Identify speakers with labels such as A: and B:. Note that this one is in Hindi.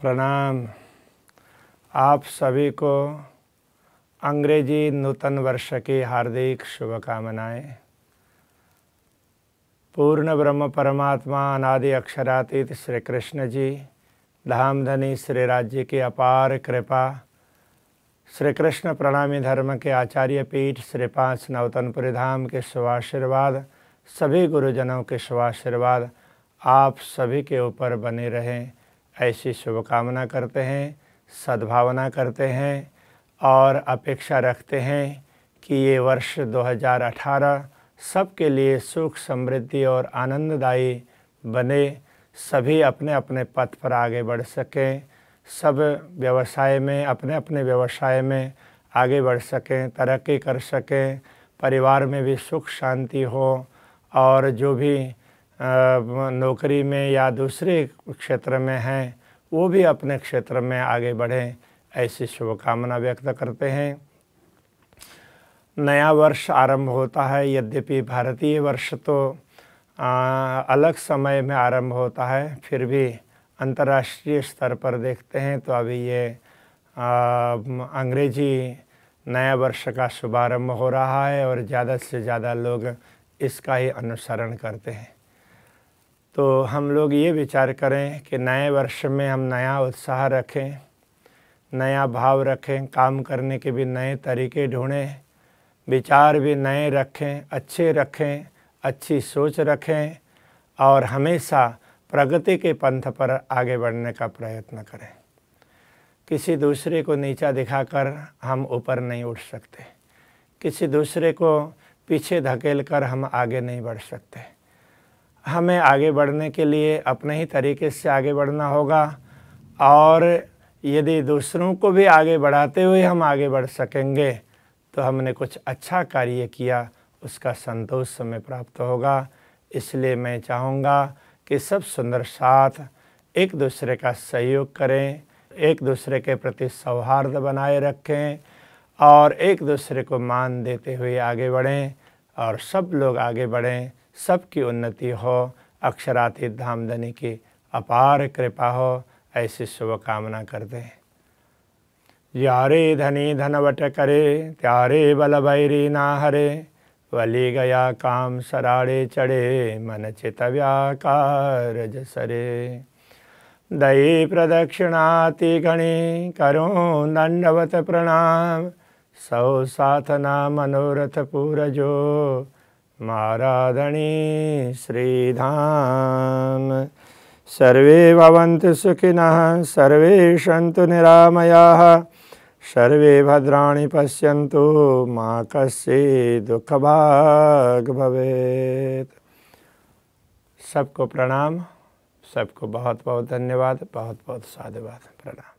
A: प्रणाम आप सभी को अंग्रेजी नूतन वर्ष की हार्दिक शुभकामनाएं पूर्ण ब्रह्म परमात्मा अनादि अक्षरातीत श्री कृष्ण जी धाम धनी श्री राज्य की अपार कृपा श्री कृष्ण प्रणामी धर्म के आचार्य पीठ श्री पाँच नवतनपुरी धाम के शुभाशीर्वाद सभी गुरुजनों के शुभाशीर्वाद आप सभी के ऊपर बने रहें ऐसी शुभकामना करते हैं सद्भावना करते हैं और अपेक्षा रखते हैं कि ये वर्ष 2018 सबके लिए सुख समृद्धि और आनंददायी बने सभी अपने अपने पथ पर आगे बढ़ सकें सब व्यवसाय में अपने अपने व्यवसाय में आगे बढ़ सकें तरक्की कर सकें परिवार में भी सुख शांति हो और जो भी नौकरी में या दूसरे क्षेत्र में हैं वो भी अपने क्षेत्र में आगे बढ़ें ऐसी शुभकामना व्यक्त करते हैं नया वर्ष आरंभ होता है यद्यपि भारतीय वर्ष तो आ, अलग समय में आरंभ होता है फिर भी अंतर्राष्ट्रीय स्तर पर देखते हैं तो अभी ये अंग्रेजी नया वर्ष का शुभारंभ हो रहा है और ज़्यादा से ज़्यादा लोग इसका ही अनुसरण करते हैं तो हम लोग ये विचार करें कि नए वर्ष में हम नया उत्साह रखें नया भाव रखें काम करने के भी नए तरीके ढूंढें विचार भी नए रखें अच्छे रखें अच्छी सोच रखें और हमेशा प्रगति के पंथ पर आगे बढ़ने का प्रयत्न करें किसी दूसरे को नीचा दिखाकर हम ऊपर नहीं उठ सकते किसी दूसरे को पीछे धकेल कर हम आगे नहीं बढ़ सकते हमें आगे बढ़ने के लिए अपने ही तरीके से आगे बढ़ना होगा और यदि दूसरों को भी आगे बढ़ाते हुए हम आगे बढ़ सकेंगे तो हमने कुछ अच्छा कार्य किया उसका संतोष हमें प्राप्त होगा इसलिए मैं चाहूँगा कि सब सुंदर साथ एक दूसरे का सहयोग करें एक दूसरे के प्रति सौहार्द बनाए रखें और एक दूसरे को मान देते हुए आगे बढ़ें और सब लोग आगे बढ़ें सबकी उन्नति हो अक्षराती धामधनी की अपार कृपा हो ऐसी शुभकामना करते हैं यारे धनी धनवट करे त्यारे बल भैरी ना हरे वली गया काम सराड़े चढ़े मन चित व्याकार सरे दई प्रदक्षिणाति गणी करो दंडवत प्रणाम सौ साधना मनोरथ पूरजो माराधणी श्रीधाम सर्वे सुखिन सर्वे सन्त निरामया सर्वे भद्रा पश्यन्तु माँ कस्य दुखभाग भवे सबको प्रणाम सबको बहुत बहुत धन्यवाद बहुत बहुत साधुवाद प्रणाम